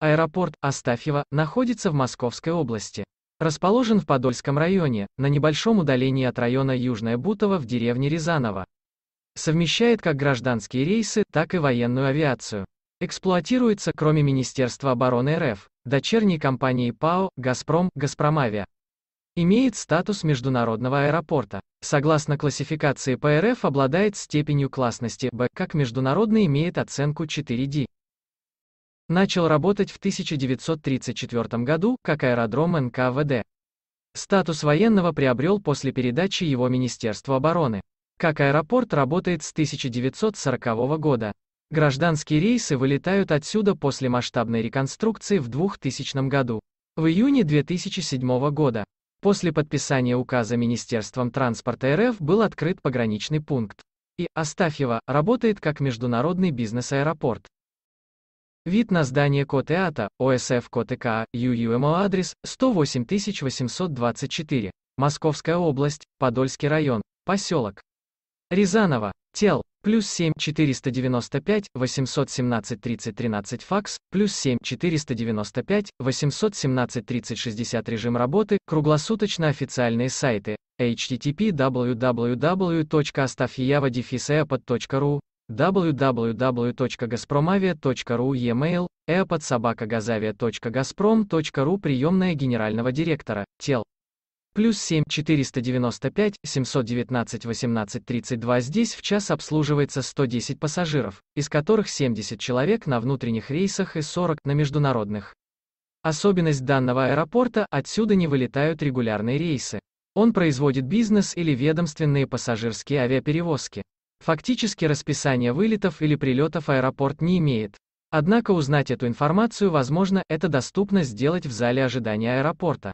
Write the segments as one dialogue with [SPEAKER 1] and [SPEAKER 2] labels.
[SPEAKER 1] Аэропорт Астафьева находится в Московской области. Расположен в Подольском районе, на небольшом удалении от района Южное Бутово в деревне Рязаново. Совмещает как гражданские рейсы, так и военную авиацию. Эксплуатируется, кроме Министерства обороны РФ, дочерней компании ПАО «Газпром» «Газпромавиа». Имеет статус международного аэропорта. Согласно классификации ПРФ обладает степенью классности «Б», как международный имеет оценку 4D начал работать в 1934 году, как аэродром НКВД. Статус военного приобрел после передачи его Министерству обороны. Как аэропорт работает с 1940 года. Гражданские рейсы вылетают отсюда после масштабной реконструкции в 2000 году. В июне 2007 года, после подписания указа Министерством транспорта РФ был открыт пограничный пункт. И Астафьева работает как международный бизнес-аэропорт. Вид на здание Котеата, ОСФ КОТК, ЮЮМО эм адрес 108824, Московская область, Подольский район, поселок. Рязанова, тел, плюс 7 495 817 30 13 факс, плюс 7 495 817 30 60 режим работы, круглосуточно официальные сайты, http www.astafyava.ru www.gazpromavia.ru e-mail, eopodsobakagazavia.gazprom.ру Приемная генерального директора, тел. Плюс 7 495 719 18 32 Здесь в час обслуживается 110 пассажиров, из которых 70 человек на внутренних рейсах и 40 на международных. Особенность данного аэропорта – отсюда не вылетают регулярные рейсы. Он производит бизнес или ведомственные пассажирские авиаперевозки. Фактически расписание вылетов или прилетов аэропорт не имеет. Однако узнать эту информацию возможно, это доступно сделать в зале ожидания аэропорта.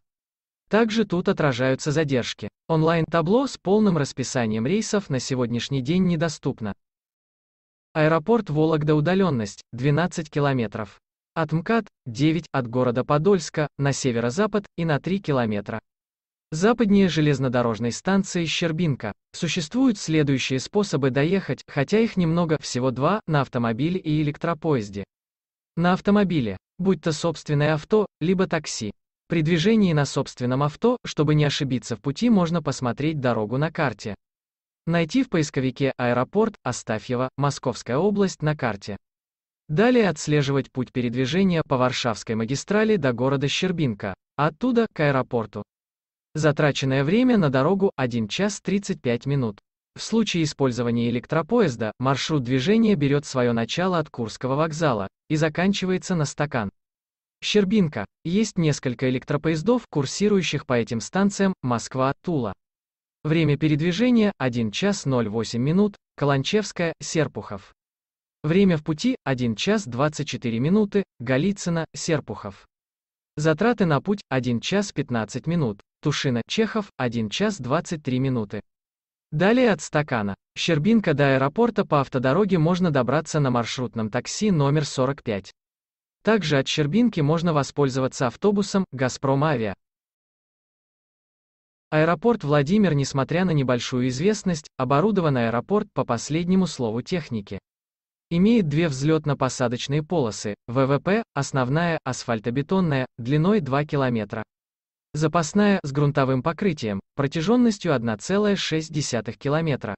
[SPEAKER 1] Также тут отражаются задержки. Онлайн-табло с полным расписанием рейсов на сегодняшний день недоступно. Аэропорт Вологда удаленность 12 километров. От МКАД 9 от города Подольска на северо-запад и на 3 километра. Западнее железнодорожной станции Щербинка. Существуют следующие способы доехать, хотя их немного, всего два, на автомобиле и электропоезде. На автомобиле, будь то собственное авто, либо такси. При движении на собственном авто, чтобы не ошибиться в пути, можно посмотреть дорогу на карте. Найти в поисковике «Аэропорт Астафьева, Московская область» на карте. Далее отслеживать путь передвижения по Варшавской магистрали до города Щербинка, оттуда к аэропорту. Затраченное время на дорогу 1 час 35 минут. В случае использования электропоезда, маршрут движения берет свое начало от Курского вокзала и заканчивается на стакан. Щербинка. Есть несколько электропоездов, курсирующих по этим станциям Москва-Тула. Время передвижения 1 час 08 минут, Каланчевская, Серпухов. Время в пути 1 час 24 минуты, Голицына, Серпухов. Затраты на путь 1 час 15 минут. Тушина, Чехов, 1 час 23 минуты. Далее от стакана. Щербинка до аэропорта по автодороге можно добраться на маршрутном такси номер 45. Также от Щербинки можно воспользоваться автобусом «Газпром Авиа». Аэропорт Владимир, несмотря на небольшую известность, оборудован аэропорт по последнему слову техники. Имеет две взлетно-посадочные полосы, ВВП, основная, асфальтобетонная, длиной 2 километра запасная с грунтовым покрытием, протяженностью 1,6 км.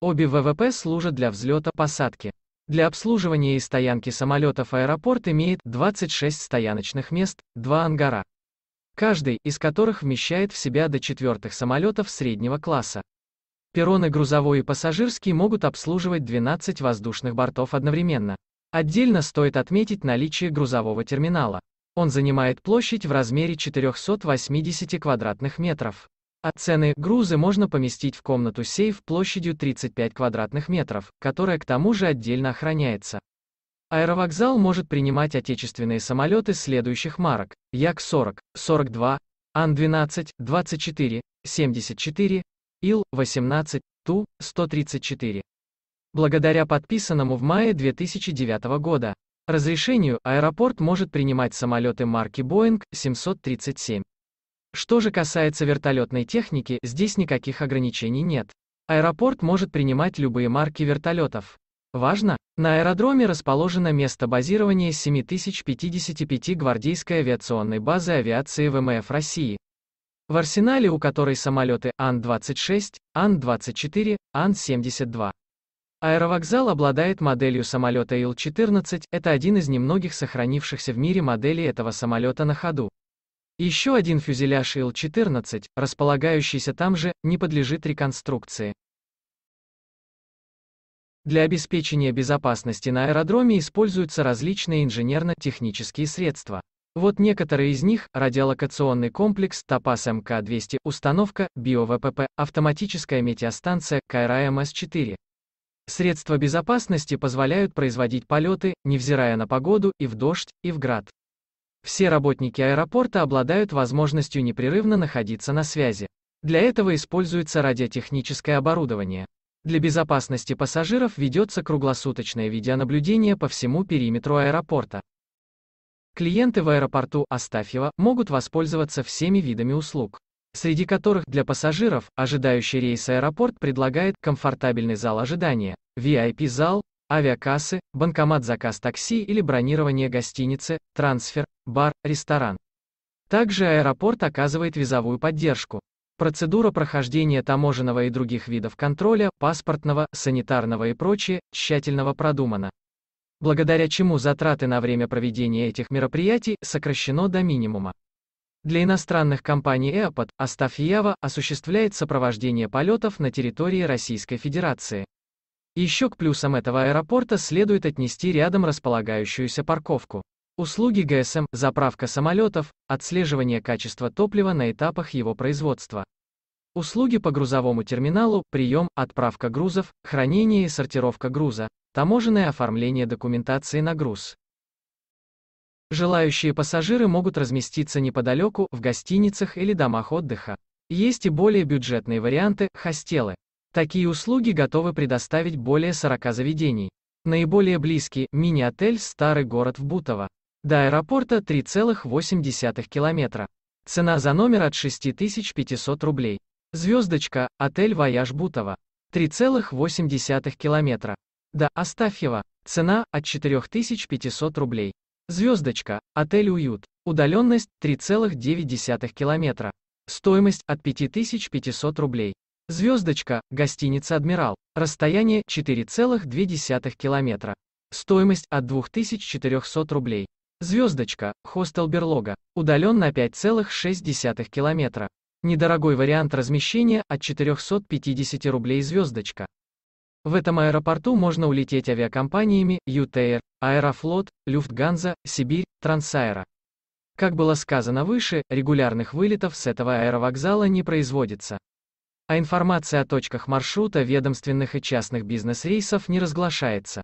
[SPEAKER 1] Обе ВВП служат для взлета-посадки. Для обслуживания и стоянки самолетов аэропорт имеет 26 стояночных мест, 2 ангара. Каждый из которых вмещает в себя до четвертых самолетов среднего класса. Перроны грузовой и пассажирский могут обслуживать 12 воздушных бортов одновременно. Отдельно стоит отметить наличие грузового терминала. Он занимает площадь в размере 480 квадратных метров. От цены грузы можно поместить в комнату-сейф площадью 35 квадратных метров, которая к тому же отдельно охраняется. Аэровокзал может принимать отечественные самолеты следующих марок. Як-40, 42, Ан-12, 24, 74, Ил-18, Ту-134. Благодаря подписанному в мае 2009 года разрешению аэропорт может принимать самолеты марки Boeing 737. Что же касается вертолетной техники, здесь никаких ограничений нет. Аэропорт может принимать любые марки вертолетов. Важно, на аэродроме расположено место базирования 7055 гвардейской авиационной базы авиации ВМФ России. В арсенале у которой самолеты Ан-26, Ан-24, Ан-72. Аэровокзал обладает моделью самолета Ил-14, это один из немногих сохранившихся в мире моделей этого самолета на ходу. Еще один фюзеляж Ил-14, располагающийся там же, не подлежит реконструкции. Для обеспечения безопасности на аэродроме используются различные инженерно-технические средства. Вот некоторые из них – радиолокационный комплекс ТАПАС МК-200, установка, БИОВПП, автоматическая метеостанция, КРАМС-4. Средства безопасности позволяют производить полеты, невзирая на погоду, и в дождь, и в град. Все работники аэропорта обладают возможностью непрерывно находиться на связи. Для этого используется радиотехническое оборудование. Для безопасности пассажиров ведется круглосуточное видеонаблюдение по всему периметру аэропорта. Клиенты в аэропорту Астафьева могут воспользоваться всеми видами услуг среди которых для пассажиров, ожидающий рейс аэропорт предлагает комфортабельный зал ожидания, VIP-зал, авиакассы, банкомат заказ такси или бронирование гостиницы, трансфер, бар, ресторан. Также аэропорт оказывает визовую поддержку. Процедура прохождения таможенного и других видов контроля, паспортного, санитарного и прочее, тщательно продумана. Благодаря чему затраты на время проведения этих мероприятий сокращено до минимума. Для иностранных компаний EAPOT, Астафьева, осуществляет сопровождение полетов на территории Российской Федерации. Еще к плюсам этого аэропорта следует отнести рядом располагающуюся парковку. Услуги ГСМ, заправка самолетов, отслеживание качества топлива на этапах его производства. Услуги по грузовому терминалу, прием, отправка грузов, хранение и сортировка груза, таможенное оформление документации на груз. Желающие пассажиры могут разместиться неподалеку, в гостиницах или домах отдыха. Есть и более бюджетные варианты – хостелы. Такие услуги готовы предоставить более 40 заведений. Наиболее близкий – мини-отель «Старый город» в Бутово. До аэропорта 3,8 километра. Цена за номер от 6500 рублей. Звездочка, отель «Вояж Бутово». 3,8 километра. До Астафьева. Цена от 4500 рублей. Звездочка, отель «Уют», удаленность 3,9 километра. Стоимость от 5500 рублей. Звездочка, гостиница «Адмирал», расстояние 4,2 километра. Стоимость от 2400 рублей. Звездочка, хостел «Берлога», удален на 5,6 километра. Недорогой вариант размещения от 450 рублей звездочка. В этом аэропорту можно улететь авиакомпаниями ЮТР, Аэрофлот, Люфтганза, Сибирь, Трансаэро. Как было сказано выше, регулярных вылетов с этого аэровокзала не производится. А информация о точках маршрута ведомственных и частных бизнес-рейсов не разглашается.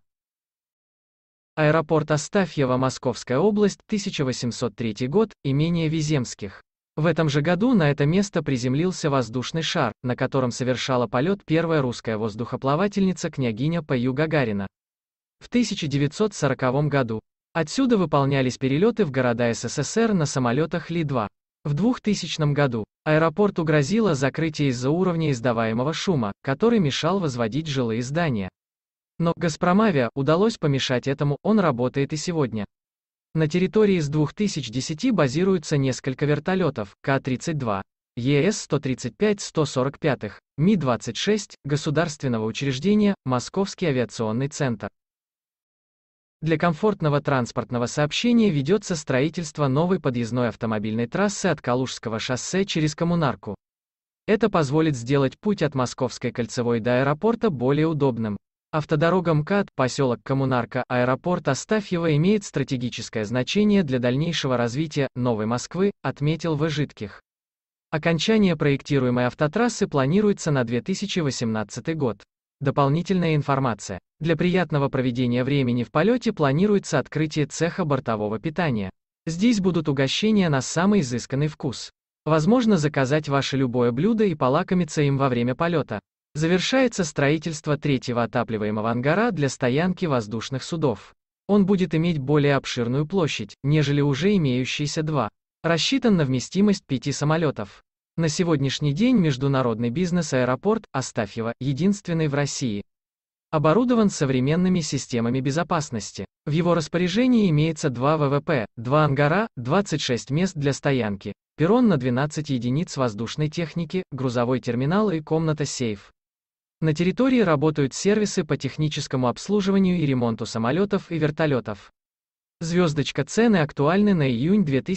[SPEAKER 1] Аэропорт Астафьева, Московская область, 1803 год, имение Виземских. В этом же году на это место приземлился воздушный шар, на котором совершала полет первая русская воздухоплавательница княгиня Паю Гагарина. В 1940 году. Отсюда выполнялись перелеты в города СССР на самолетах Ли-2. В 2000 году аэропорт грозило закрытие из-за уровня издаваемого шума, который мешал возводить жилые здания. Но «Газпромавиа» удалось помешать этому, он работает и сегодня. На территории с 2010 базируются несколько вертолетов К-32, ЕС-135-145, Ми-26, государственного учреждения, Московский авиационный центр. Для комфортного транспортного сообщения ведется строительство новой подъездной автомобильной трассы от Калужского шоссе через Коммунарку. Это позволит сделать путь от Московской кольцевой до аэропорта более удобным. Автодорога МКАД, поселок Коммунарка, аэропорт Астафьева имеет стратегическое значение для дальнейшего развития «Новой Москвы», отметил Выжитких. Окончание проектируемой автотрассы планируется на 2018 год. Дополнительная информация. Для приятного проведения времени в полете планируется открытие цеха бортового питания. Здесь будут угощения на самый изысканный вкус. Возможно заказать ваше любое блюдо и полакомиться им во время полета. Завершается строительство третьего отапливаемого ангара для стоянки воздушных судов. Он будет иметь более обширную площадь, нежели уже имеющиеся два. Рассчитан на вместимость пяти самолетов. На сегодняшний день международный бизнес-аэропорт Астафьева единственный в России. Оборудован современными системами безопасности. В его распоряжении имеется два ВВП, два ангара, 26 мест для стоянки, перрон на 12 единиц воздушной техники, грузовой терминал и комната-сейф. На территории работают сервисы по техническому обслуживанию и ремонту самолетов и вертолетов. Звездочка цены актуальны на июнь 2000